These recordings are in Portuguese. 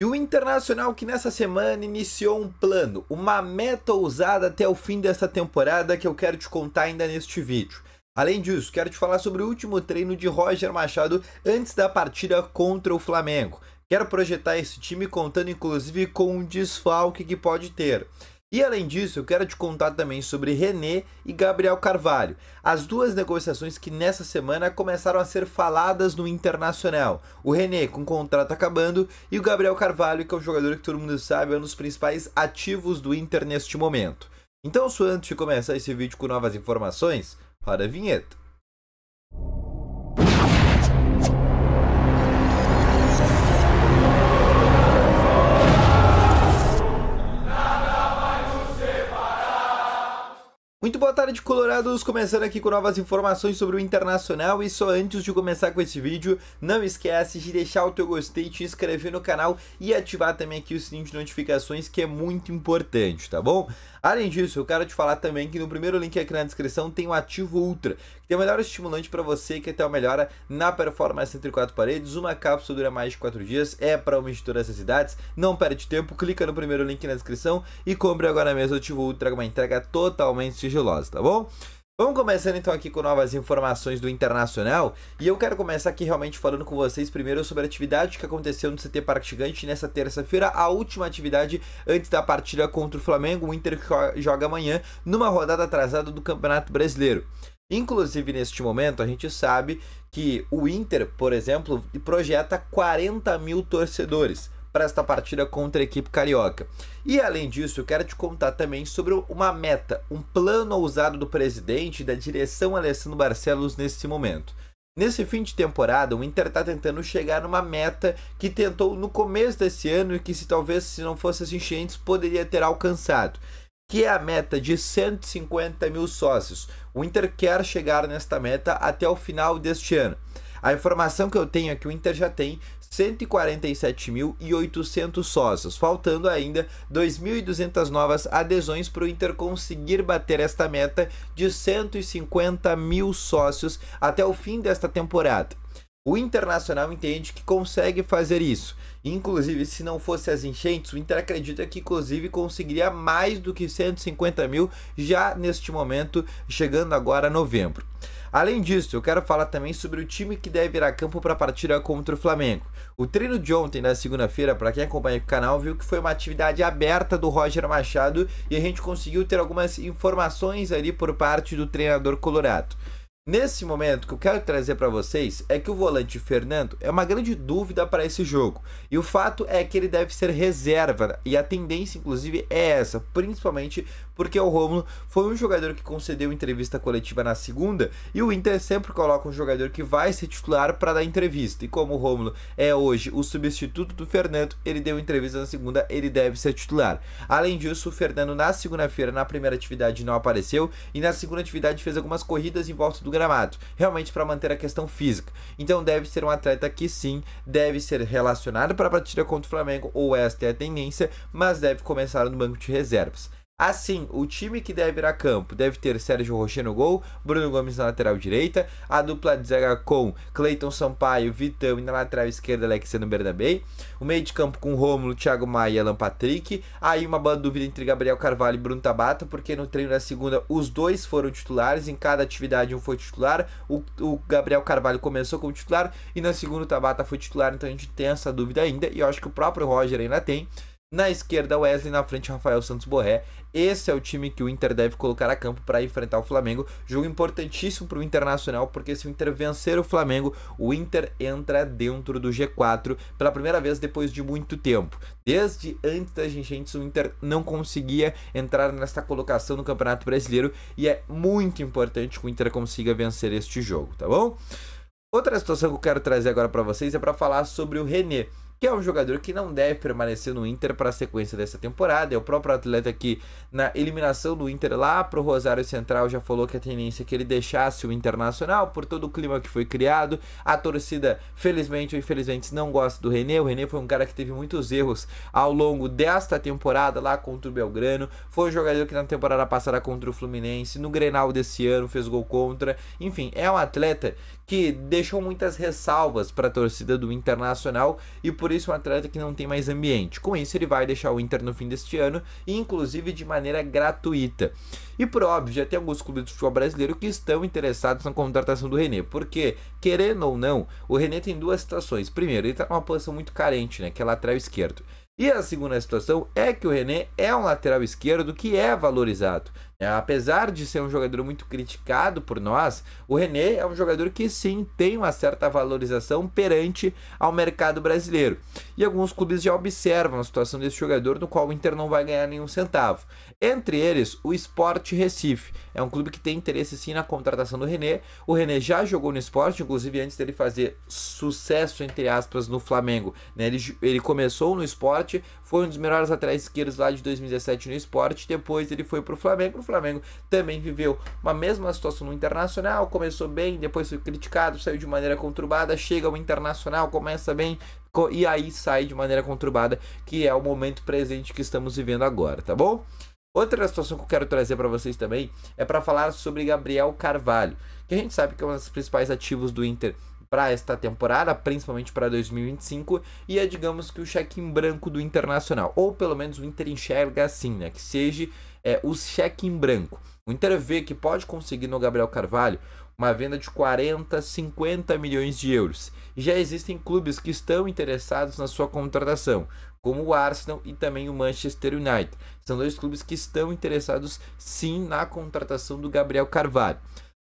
E o Internacional que nessa semana iniciou um plano, uma meta ousada até o fim dessa temporada que eu quero te contar ainda neste vídeo. Além disso, quero te falar sobre o último treino de Roger Machado antes da partida contra o Flamengo. Quero projetar esse time contando inclusive com um desfalque que pode ter. E além disso, eu quero te contar também sobre René e Gabriel Carvalho, as duas negociações que nessa semana começaram a ser faladas no internacional. O René com o contrato acabando e o Gabriel Carvalho, que é um jogador que todo mundo sabe, é um dos principais ativos do Inter neste momento. Então, só antes de começar esse vídeo com novas informações, para a vinheta. Muito boa tarde, colorados! Começando aqui com novas informações sobre o Internacional e só antes de começar com esse vídeo, não esquece de deixar o teu gostei, te inscrever no canal e ativar também aqui o sininho de notificações que é muito importante, tá bom? Além disso, eu quero te falar também que no primeiro link aqui na descrição tem o Ativo Ultra, que é o melhor estimulante para você que até uma melhora na performance entre quatro paredes, uma cápsula dura mais de 4 dias, é para homens de todas as idades, não perde tempo, clica no primeiro link na descrição e compre agora mesmo o Ativo Ultra, uma entrega totalmente tá bom? Vamos começando então aqui com novas informações do Internacional e eu quero começar aqui realmente falando com vocês primeiro sobre a atividade que aconteceu no CT Parque Gigante nessa terça-feira, a última atividade antes da partida contra o Flamengo, o Inter joga amanhã numa rodada atrasada do Campeonato Brasileiro. Inclusive, neste momento, a gente sabe que o Inter, por exemplo, projeta 40 mil torcedores para esta partida contra a equipe carioca. E além disso, eu quero te contar também sobre uma meta, um plano ousado do presidente e da direção Alessandro Barcelos nesse momento. Nesse fim de temporada, o Inter está tentando chegar numa meta que tentou no começo desse ano e que se talvez se não fosse as enchentes poderia ter alcançado, que é a meta de 150 mil sócios. O Inter quer chegar nesta meta até o final deste ano. A informação que eu tenho é que o Inter já tem 147.800 sócios, faltando ainda 2.200 novas adesões para o Inter conseguir bater esta meta de 150 mil sócios até o fim desta temporada. O Internacional entende que consegue fazer isso. Inclusive, se não fosse as enchentes, o Inter acredita que, inclusive, conseguiria mais do que 150 mil já neste momento, chegando agora a novembro. Além disso, eu quero falar também sobre o time que deve ir a campo para a partida contra o Flamengo. O treino de ontem, na segunda-feira, para quem acompanha o canal, viu que foi uma atividade aberta do Roger Machado e a gente conseguiu ter algumas informações ali por parte do treinador colorado. Nesse momento, o que eu quero trazer para vocês é que o volante Fernando é uma grande dúvida para esse jogo. E o fato é que ele deve ser reserva, e a tendência, inclusive, é essa, principalmente porque o Romulo foi um jogador que concedeu entrevista coletiva na segunda, e o Inter sempre coloca um jogador que vai ser titular para dar entrevista. E como o Romulo é hoje o substituto do Fernando, ele deu entrevista na segunda, ele deve ser titular. Além disso, o Fernando na segunda-feira, na primeira atividade, não apareceu, e na segunda atividade fez algumas corridas em volta do gramado, realmente para manter a questão física. Então deve ser um atleta que sim, deve ser relacionado para a partida contra o Flamengo, ou esta é a tendência, mas deve começar no banco de reservas. Assim, o time que deve ir a campo deve ter Sérgio Rocher no gol, Bruno Gomes na lateral direita, a dupla de zaga com Cleiton Sampaio, Vitão e na lateral esquerda Alexandre Bernabei, o meio de campo com Rômulo, Thiago Maia e Alan Patrick, aí uma boa dúvida entre Gabriel Carvalho e Bruno Tabata, porque no treino da segunda os dois foram titulares, em cada atividade um foi titular, o, o Gabriel Carvalho começou como titular e na segunda o Tabata foi titular, então a gente tem essa dúvida ainda e eu acho que o próprio Roger ainda tem, na esquerda, Wesley, na frente, Rafael Santos Borré. Esse é o time que o Inter deve colocar a campo para enfrentar o Flamengo. Jogo importantíssimo para o Internacional, porque se o Inter vencer o Flamengo, o Inter entra dentro do G4 pela primeira vez depois de muito tempo. Desde antes das enchentes, o Inter não conseguia entrar nesta colocação no Campeonato Brasileiro e é muito importante que o Inter consiga vencer este jogo, tá bom? Outra situação que eu quero trazer agora para vocês é para falar sobre o René que é um jogador que não deve permanecer no Inter para a sequência dessa temporada. É o próprio atleta que, na eliminação do Inter lá para o Rosário Central, já falou que a tendência é que ele deixasse o Internacional por todo o clima que foi criado. A torcida, felizmente ou infelizmente, não gosta do René. O René foi um cara que teve muitos erros ao longo desta temporada lá contra o Belgrano. Foi um jogador que na temporada passada contra o Fluminense, no Grenal desse ano, fez gol contra. Enfim, é um atleta que deixou muitas ressalvas para a torcida do Internacional e por por isso um atleta que não tem mais ambiente. Com isso, ele vai deixar o Inter no fim deste ano, inclusive de maneira gratuita. E por óbvio, já tem alguns clubes de futebol brasileiro que estão interessados na contratação do René, porque, querendo ou não, o René tem duas situações. Primeiro, ele está numa posição muito carente, né, que é lateral esquerdo. E a segunda situação é que o René é um lateral esquerdo que é valorizado. É, apesar de ser um jogador muito criticado por nós, o René é um jogador que sim tem uma certa valorização perante ao mercado brasileiro. E alguns clubes já observam a situação desse jogador, no qual o Inter não vai ganhar nenhum centavo. Entre eles, o Sport Recife. É um clube que tem interesse sim na contratação do René. O René já jogou no esporte, inclusive antes dele fazer sucesso, entre aspas, no Flamengo. Né? Ele, ele começou no esporte, foi um dos melhores atrás esquerdos lá de 2017 no esporte, depois ele foi para o Flamengo Flamengo também viveu uma mesma situação no Internacional, começou bem, depois foi criticado, saiu de maneira conturbada, chega ao Internacional, começa bem, e aí sai de maneira conturbada, que é o momento presente que estamos vivendo agora, tá bom? Outra situação que eu quero trazer para vocês também é para falar sobre Gabriel Carvalho, que a gente sabe que é um dos principais ativos do Inter para esta temporada, principalmente para 2025, e é, digamos que o cheque em branco do Internacional, ou pelo menos o Inter enxerga assim, né? Que seja é, os cheque em branco. O Inter vê que pode conseguir no Gabriel Carvalho uma venda de 40, 50 milhões de euros. E já existem clubes que estão interessados na sua contratação, como o Arsenal e também o Manchester United. São dois clubes que estão interessados sim na contratação do Gabriel Carvalho.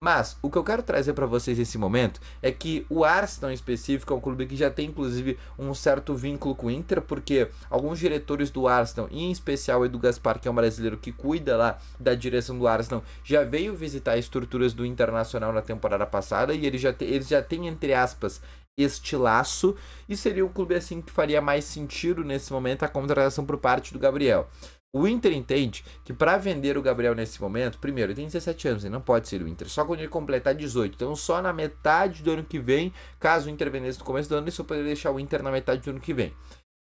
Mas o que eu quero trazer para vocês nesse momento é que o Arsenal em específico é um clube que já tem inclusive um certo vínculo com o Inter, porque alguns diretores do Arsenal, em especial o Edu Gaspar, que é um brasileiro que cuida lá da direção do Arsenal, já veio visitar estruturas do Internacional na temporada passada e ele já te, eles já têm, entre aspas, este laço e seria um clube assim que faria mais sentido nesse momento a contratação por parte do Gabriel. O Inter entende que para vender o Gabriel nesse momento, primeiro, ele tem 17 anos, ele não pode ser o Inter, só quando ele completar 18. Então, só na metade do ano que vem, caso o Inter vendesse no começo do ano, ele só poderia deixar o Inter na metade do ano que vem.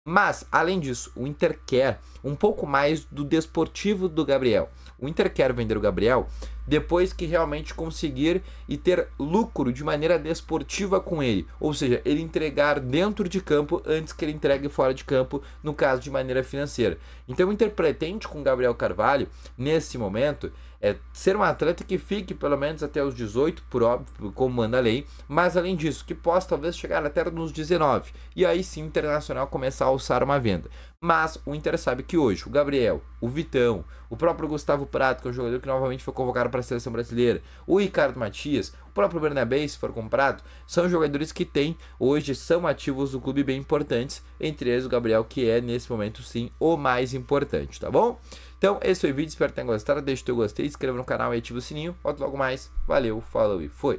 Mas, além disso, o Inter quer um pouco mais do desportivo do Gabriel. O Inter quer vender o Gabriel depois que realmente conseguir e ter lucro de maneira desportiva com ele, ou seja, ele entregar dentro de campo antes que ele entregue fora de campo, no caso de maneira financeira. Então o Inter pretende com o Gabriel Carvalho, nesse momento, é ser um atleta que fique pelo menos até os 18, por óbvio, como manda a lei, mas além disso, que possa talvez chegar até nos 19 e aí sim internacional começar a alçar uma venda. Mas o Inter sabe que hoje o Gabriel, o Vitão, o próprio Gustavo Prato, que é um jogador que novamente foi convocado para a seleção brasileira, o Ricardo Matias, o próprio Bernabé, se for comprado, são jogadores que têm hoje, são ativos do clube bem importantes, entre eles o Gabriel, que é nesse momento sim o mais importante, tá bom? Então, esse foi o vídeo, espero que tenham gostado, deixe o teu gostei, inscreva no canal e ative o sininho, volto logo mais, valeu, falou e foi!